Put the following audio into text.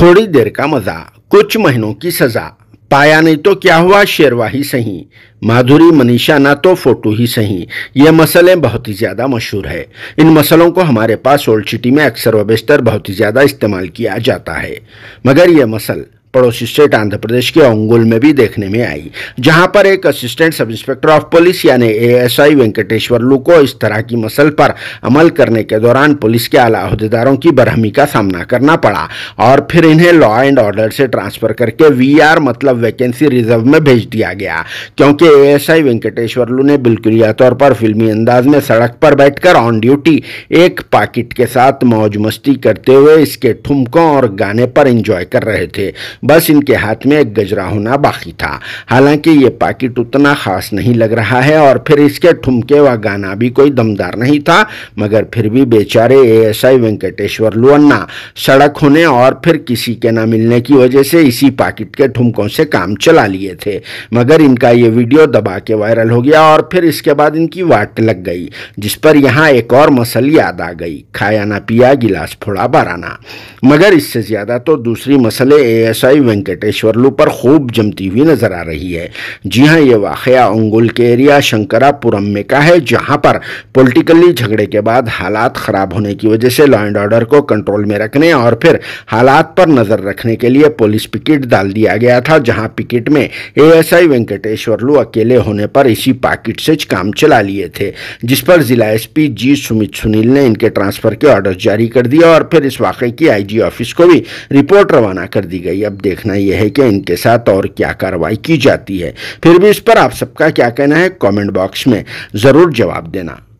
थोड़ी देर का मजा कुछ महीनों की सजा पाया नहीं तो क्या हुआ शेरवा ही सही माधुरी मनीषा ना तो फोटो ही सही ये मसलें बहुत ही ज़्यादा मशहूर है इन मसलों को हमारे पास ओल्ड सिटी में अक्सर व बहुत ही ज़्यादा इस्तेमाल किया जाता है मगर यह मसल पड़ोसी स्टेट आंध्र प्रदेश के ओंगुल में भी देखने में आई जहां पर एक assistant sub inspector of police यानी एएसआई वेंकटेश्वर लू को इस तरह की मसल पर अमल करने के दौरान पुलिस के आला अहदेदारों की बरहमी का सामना करना पड़ा और फिर इन्हें लॉ एंड ऑर्डर से ट्रांसफर करके वी मतलब वैकेंसी रिजर्व में भेज दिया गया क्योंकि एएसआई वेंकटेश्वर लू ने बिल्कुलिया तौर पर फिल्मी अंदाज में सड़क पर बैठकर ऑन ड्यूटी एक पाकिट के साथ मौज मस्ती करते हुए इसके ठुमकों और गाने पर इंजॉय कर रहे थे बस इनके हाथ में एक गजरा होना बाकी था हालांकि ये पाकिट उतना ख़ास नहीं लग रहा है और फिर इसके ठुमके व गाना भी कोई दमदार नहीं था मगर फिर भी बेचारे एएसआई वेंकटेश्वर लुअन्ना सड़क होने और फिर किसी के ना मिलने की वजह से इसी पाकिट के ठुमकों से काम चला लिए थे मगर इनका ये वीडियो दबा के वायरल हो गया और फिर इसके बाद इनकी वाट लग गई जिस पर यहाँ एक और मसल याद आ गई खाया ना पिया गिलास फोड़ा बाराना मगर इससे ज़्यादा तो दूसरी मसले एएसआई वेंकटेश्वर वेंकटेश्वरलू पर खूब जमती हुई नजर आ रही है जी हाँ ये वाक़ अंगुल के एरिया शंकरापुरम में का है जहाँ पर पॉलिटिकली झगड़े के बाद हालात ख़राब होने की वजह से लॉ एंड ऑर्डर को कंट्रोल में रखने और फिर हालात पर नज़र रखने के लिए पुलिस पिकेट डाल दिया गया था जहाँ पिकेट में एएसआई वेंकटेश्वरलू अकेले होने पर इसी पाकिट से काम चला लिए थे जिस पर जिला एसपी जी सुमित सुनील ने इनके ट्रांसफर के ऑर्डर जारी कर दिया और फिर इस वाक़े की आईजी ऑफिस को भी रिपोर्ट रवाना कर दी गई अब अब देखना यह है कि इनके साथ और क्या कार्रवाई की जाती है फिर भी इस पर आप सबका क्या कहना है कमेंट बॉक्स में ज़रूर जवाब देना